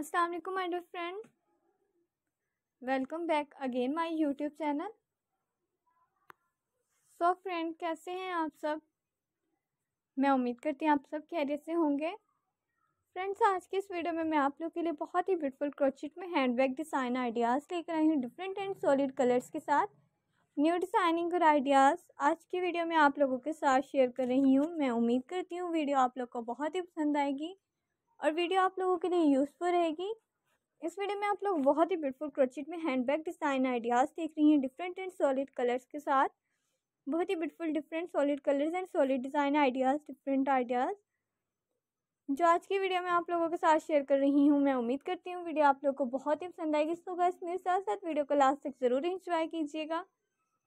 अस्सलाम वालेकुम my dear friend welcome back again my YouTube channel so friend कैसे हैं आप सब मैं उम्मीद करती हूँ आप सब खैरियत से होंगे फ्रेंड्स आज की इस वीडियो में मैं आप लोगों के लिए बहुत ही ब्यूटीफुल क्रोचिट में हैंड बैग डिज़ाइन आइडियाज़ लेकर आई हूँ डिफरेंट एंड सॉलिड कलर्स के साथ न्यू डिज़ाइनिंग और आइडियाज़ आज की वीडियो में आप लोगों के साथ शेयर कर रही हूँ मैं उम्मीद करती हूँ वीडियो आप लोग को बहुत ही पसंद आएगी और वीडियो आप लोगों के लिए यूज़फुल रहेगी इस वीडियो में आप लोग बहुत ही ब्यूटीफुल क्रोचिट में हैंड बैग डिज़ाइन आइडियाज़ देख रही हैं डिफरेंट एंड सॉलिड कलर्स के साथ बहुत ही beautiful different solid colours and solid design ideas different ideas जो आज की वीडियो में आप लोगों के साथ शेयर कर रही हूँ मैं उम्मीद करती हूँ वीडियो आप लोग को बहुत ही पसंद आएगी सो बस मेरे साथ साथ वीडियो को लास्ट तक ज़रूर इंजॉय कीजिएगा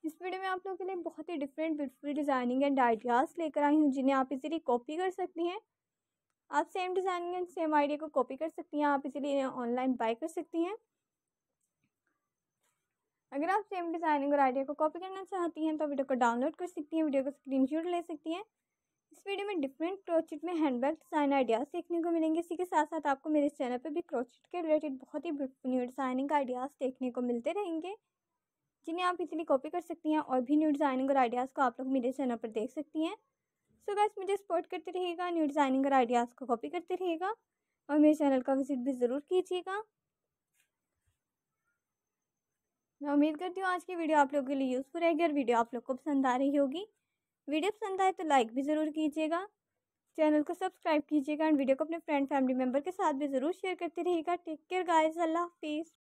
इस वीडियो में आप लोगों के लिए बहुत ही different beautiful designing and ideas लेकर आई हूँ जिन्हें आप इजीली कॉपी कर सकती हैं आप same design and same idea को कॉपी कर सकती हैं आप इसीलिए ऑनलाइन बाय कर सकती हैं अगर आप सेम डिज़ाइनिंग और आइडिया को कॉपी करना चाहती हैं तो वीडियो को डाउनलोड कर सकती हैं वीडियो को स्क्रीन ले सकती हैं इस वीडियो में डिफरेंट क्रोचिट में हैंडबैग डिज़ाइन आइडियाज़ देखने को मिलेंगे इसी के साथ साथ आपको मेरे चैनल पर भी क्रोचिट के रिलेटेड बहुत ही ब्यूटीफुल न्यू डिज़ाइनिंग आइडियाज़ देखने को मिलते रहेंगे जिन्हें आप इसलिए कॉपी कर सकती हैं और भी न्यू डिज़ाइनिंग और आइडियाज़ को आप लोग मेरे चैनल पर देख सकती हैं सो बस गैस मुझे सपोर्ट करते रहिएगा न्यू डिज़ाइनिंग और आइडियाज़ को कॉपी करते रहिएगा और मेरे चैनल का विजिट भी ज़रूर कीजिएगा मैं उम्मीद करती हूँ आज की वीडियो आप लोगों के लिए यूज़फुल रहेगी और वीडियो आप लोग को पसंद आ रही होगी वीडियो पसंद आए तो लाइक भी ज़रूर कीजिएगा चैनल को सब्सक्राइब कीजिएगा एंड वीडियो को अपने फ्रेंड फैमिली मेम्बर के साथ भी ज़रूर शेयर करते रहिएगा टेक केयर गाइस अल्लाह हाफिज़